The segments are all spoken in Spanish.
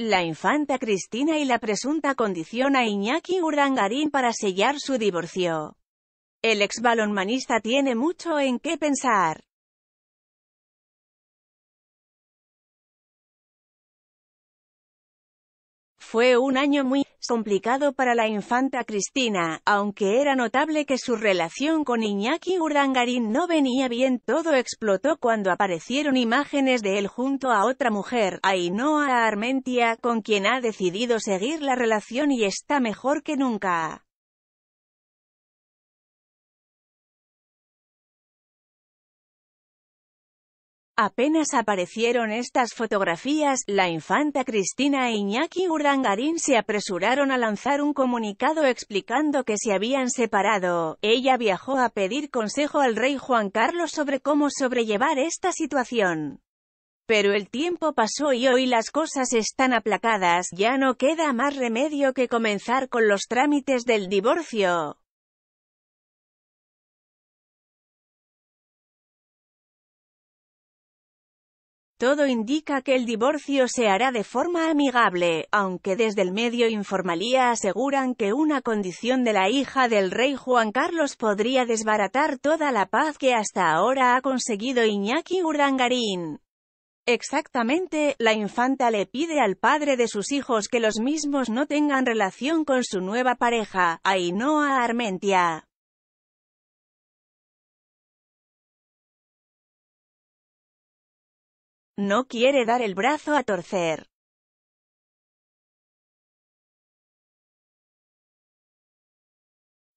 La infanta Cristina y la presunta condición a Iñaki Urangarín para sellar su divorcio. El ex balonmanista tiene mucho en qué pensar. Fue un año muy complicado para la infanta Cristina, aunque era notable que su relación con Iñaki Urdangarín no venía bien. Todo explotó cuando aparecieron imágenes de él junto a otra mujer, Ainhoa Armentia, con quien ha decidido seguir la relación y está mejor que nunca. Apenas aparecieron estas fotografías, la infanta Cristina e Iñaki Urdangarín se apresuraron a lanzar un comunicado explicando que se habían separado. Ella viajó a pedir consejo al rey Juan Carlos sobre cómo sobrellevar esta situación. Pero el tiempo pasó y hoy las cosas están aplacadas, ya no queda más remedio que comenzar con los trámites del divorcio. todo indica que el divorcio se hará de forma amigable, aunque desde el medio informalía aseguran que una condición de la hija del rey Juan Carlos podría desbaratar toda la paz que hasta ahora ha conseguido Iñaki Urdangarín. Exactamente, la infanta le pide al padre de sus hijos que los mismos no tengan relación con su nueva pareja, Ainhoa Armentia. No quiere dar el brazo a torcer.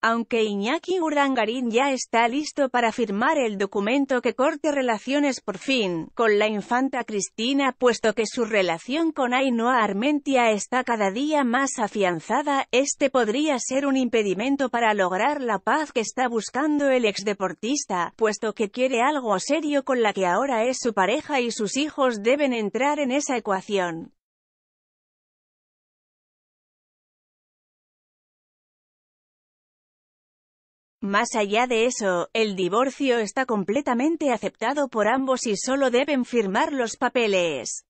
Aunque Iñaki Urangarín ya está listo para firmar el documento que corte relaciones por fin con la infanta Cristina, puesto que su relación con Ainhoa Armentia está cada día más afianzada, este podría ser un impedimento para lograr la paz que está buscando el exdeportista, puesto que quiere algo serio con la que ahora es su pareja y sus hijos deben entrar en esa ecuación. Más allá de eso, el divorcio está completamente aceptado por ambos y solo deben firmar los papeles.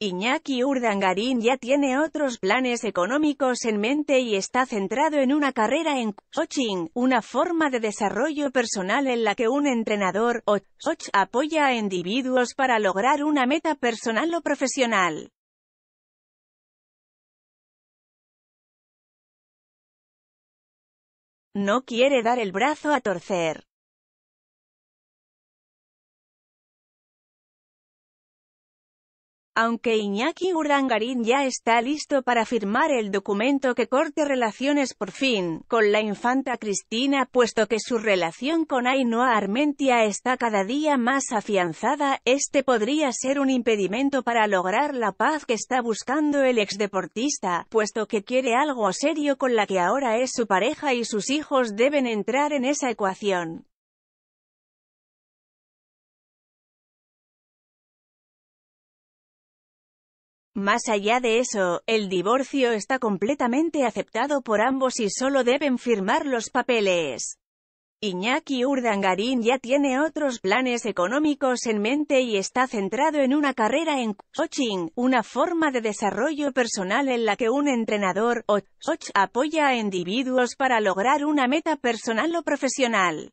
Iñaki Urdangarín ya tiene otros planes económicos en mente y está centrado en una carrera en coaching, una forma de desarrollo personal en la que un entrenador o coach apoya a individuos para lograr una meta personal o profesional. No quiere dar el brazo a torcer. aunque Iñaki Urdangarín ya está listo para firmar el documento que corte relaciones por fin con la infanta Cristina puesto que su relación con Ainhoa Armentia está cada día más afianzada, este podría ser un impedimento para lograr la paz que está buscando el exdeportista, puesto que quiere algo serio con la que ahora es su pareja y sus hijos deben entrar en esa ecuación. Más allá de eso, el divorcio está completamente aceptado por ambos y solo deben firmar los papeles. Iñaki Urdangarín ya tiene otros planes económicos en mente y está centrado en una carrera en coaching, una forma de desarrollo personal en la que un entrenador o coach apoya a individuos para lograr una meta personal o profesional.